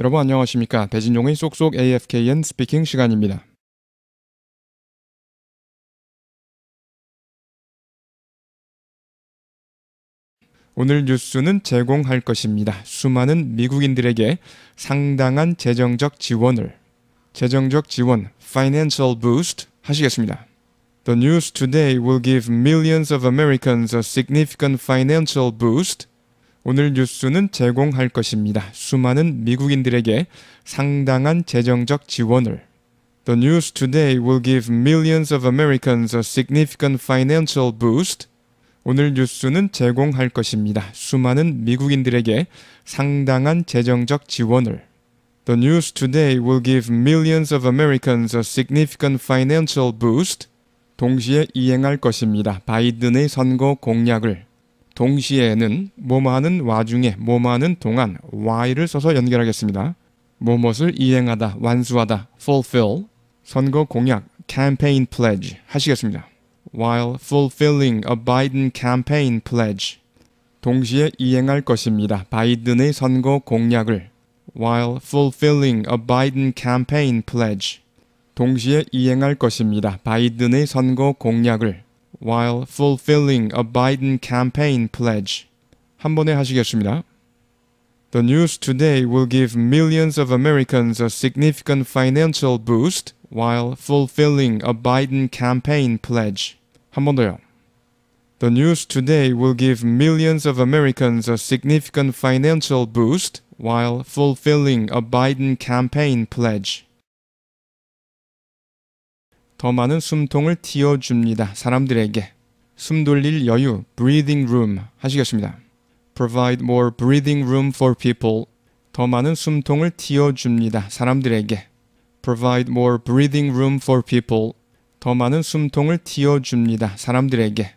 여러분 안녕하십니까? 배진종의 쏙쏙 AFKN 스피킹 시간입니다. 오늘 뉴스는 제공할 것입니다. 수많은 미국인들에게 상당한 재정적 지원을 재정적 지원 (financial boost) 하시겠습니다. The news today will give millions of Americans a significant financial boost 오늘 뉴스는 제공할 것입니다. 수많은 미국인들에게 상당한 재정적 지원을 The news today will give millions of Americans a significant financial boost. 오늘 뉴스는 제공할 것입니다. 수많은 미국인들에게 상당한 재정적 지원을. The news today will give millions of Americans a significant financial boost. 동시에 이행할 것입니다. 바이든의 선거 공약을. 동시에는 뭐뭐하는 와중에 뭐뭐하는 동안 why를 써서 연결하겠습니다. 뭐뭇을 이행하다, 완수하다, fulfill, 선거 공약, campaign pledge 하시겠습니다. While fulfilling a Biden campaign pledge, 동시에 이행할 것입니다. 바이든의 선거 공약을. While fulfilling a Biden campaign pledge, 동시에 이행할 것입니다. 바이든의 선거 공약을. while fulfilling a Biden campaign pledge. 한 번에 하시겠습니다. The news today will give millions of Americans a significant financial boost while fulfilling a Biden campaign pledge. 한 번 더요. The news today will give millions of Americans a significant financial boost while fulfilling a Biden campaign pledge. 더 많은 숨통을 틔워줍니다. 사람들에게 숨 돌릴 여유 (breathing room) 하시겠습니다. Provide more breathing room for people. 더 많은 숨통을 틔워줍니다. 사람들에게 Provide more breathing room for people. 더 많은 숨통을 틔워줍니다. 사람들에게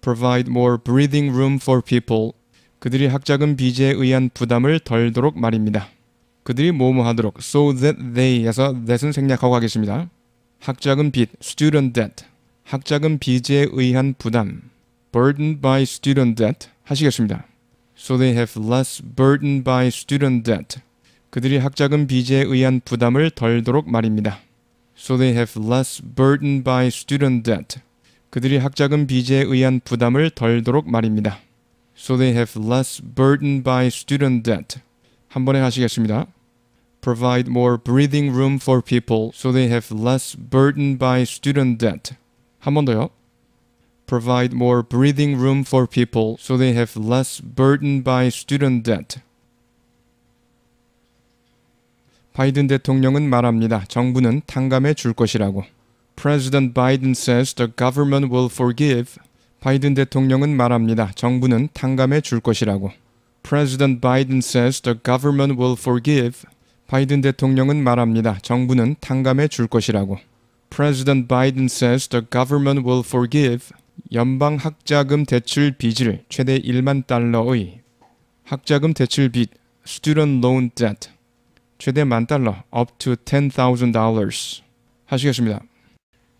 Provide more breathing room for people. 그들이 학자금 빚에 의한 부담을 덜도록 말입니다. 그들이 뭐뭐 하도록 so that they에서 that은 생략하고 하겠습니다. 학자금 빚 student debt 학자금 빚에 의한 부담 burden by student debt 하시겠습니다. So they have less burden by student debt. 그들이 학자금 빚에 의한 부담을 덜도록 말입니다. So they have less burden by student debt. 그들이 학자금 빚에 의한 부담을 덜도록 말입니다. So they have less burden by student debt. 한 번에 하시겠습니다. provide more breathing room for people so they have less burden by student debt. 한 번 더요. Provide more breathing room for people so they have less burden by student debt. 바이든 대통령은 말합니다. 정부는 탕감해 줄 것이라고. President Biden says the government will forgive. 바이든 대통령은 말합니다. 정부는 탕감해 줄 것이라고. President Biden says the government will forgive. 바이든 대통령은 말합니다. 정부는 탕감해 줄 것이라고. President Biden says the government will forgive 연방 학자금 대출 빚을 최대 1만 달러의 학자금 대출 빚 student loan debt 최대 만 달러 up to $10,000 하시겠습니다.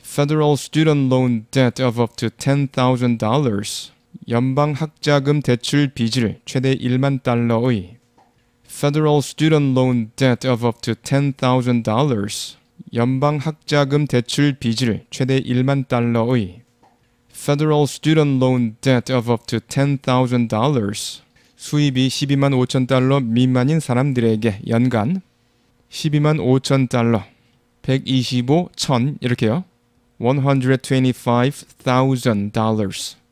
Federal student loan debt of up to $10,000 연방 학자금 대출 빚을 최대 1만 달러의 Federal Student Loan Debt of up to $10,000 연방 학자금 대출 빚을 최대 1만 달러의 Federal Student Loan Debt of up to $10,000 수입이 12만 5천 달러 미만인 사람들에게 연간 12만 5천 달러 125천 이렇게요 125,000 d o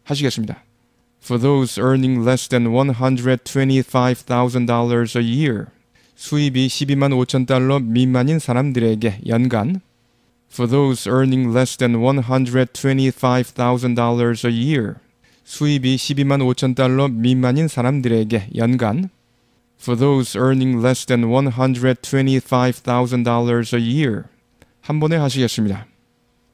하시겠습니다. for those earning less than $125,000 a year. 수입이 12만 5천 달러 미만인 사람들에게 연간 For those earning less than $125,000 a year. 수입이 12만 5천 달러 미만인 사람들에게 연간 For those earning less than $125,000 a year 한 번에 하시겠습니다.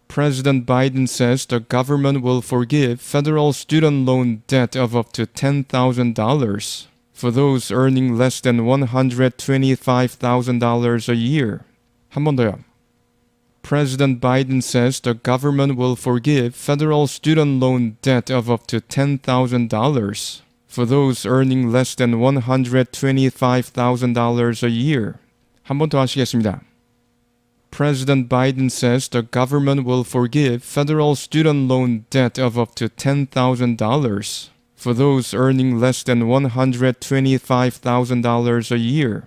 President Biden says the government will forgive federal student loan debt of up to $10,000 for those earning less than $125,000 a year. 한 번 더요. President Biden says the government will forgive federal student loan debt of up to $10,000 for those earning less than $125,000 a year. 한 번 더 하시겠습니다. President Biden says the government will forgive federal student loan debt of up to $10,000 for those earning less than $125,000 a year.